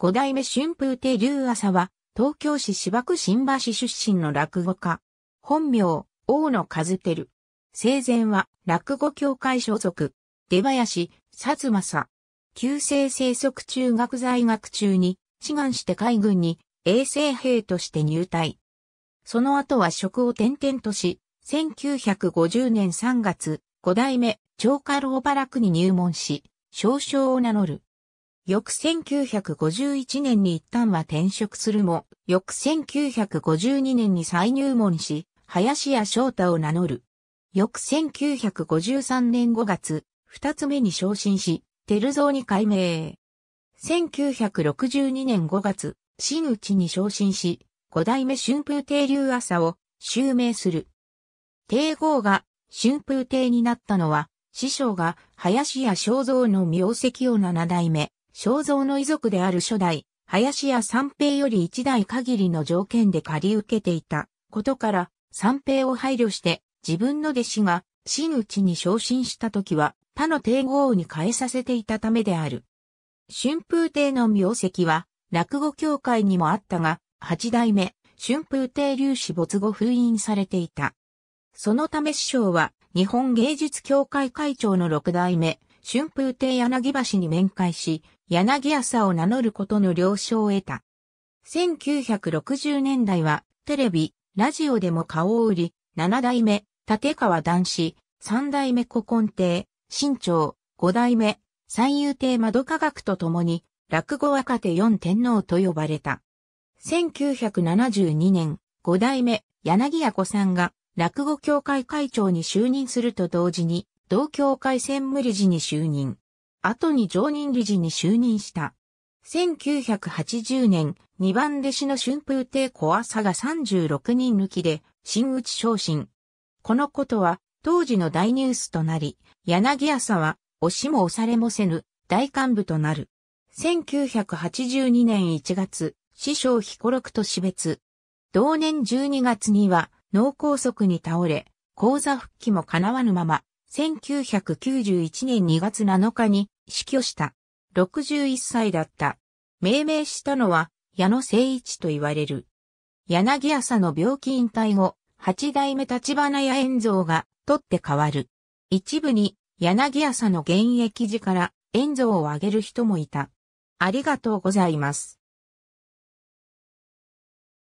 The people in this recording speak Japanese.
五代目春風亭竜朝は、東京市芝区新橋出身の落語家。本名、大野和照。生前は、落語協会所属。出林、薩政。旧制生息中学在学中に、志願して海軍に、衛生兵として入隊。その後は職を転々とし、1950年3月、五代目、長家老バラクに入門し、少将を名乗る。翌1951年に一旦は転職するも、翌1952年に再入門し、林家翔太を名乗る。翌1953年5月、二つ目に昇進し、照蔵に改名。1962年5月、新内に昇進し、五代目春風亭流朝を襲名する。帝号が春風亭になったのは、師匠が林家正蔵の名跡を七代目、肖像の遺族である初代、林家三平より一代限りの条件で借り受けていたことから、三平を配慮して自分の弟子が真打ちに昇進した時は他の帝王に変えさせていたためである。春風亭の名跡は落語協会にもあったが、八代目春風亭粒子没後封印されていた。そのため師匠は日本芸術協会会長の六代目春風亭柳橋に面会し、柳浅を名乗ることの了承を得た。1960年代は、テレビ、ラジオでも顔を売り、七代目、立川男子、三代目古今亭、新潮、五代目、三遊亭窓科学と共に、落語若手四天皇と呼ばれた。1972年、五代目、柳家子さんが、落語協会会長に就任すると同時に、同協会専務理事に就任。後に常任理事に就任した。1980年、2番弟子の春風亭小朝が36人抜きで、新内昇進。このことは、当時の大ニュースとなり、柳朝は、押しも押されもせぬ、大幹部となる。1982年1月、師匠彦六と死別。同年12月には、脳梗塞に倒れ、講座復帰も叶わぬまま、1991年2月7日に死去した。61歳だった。命名したのは矢野誠一と言われる。柳朝の病気引退後、八代目立花屋円蔵が取って変わる。一部に柳朝の現役時から円蔵を挙げる人もいた。ありがとうございます。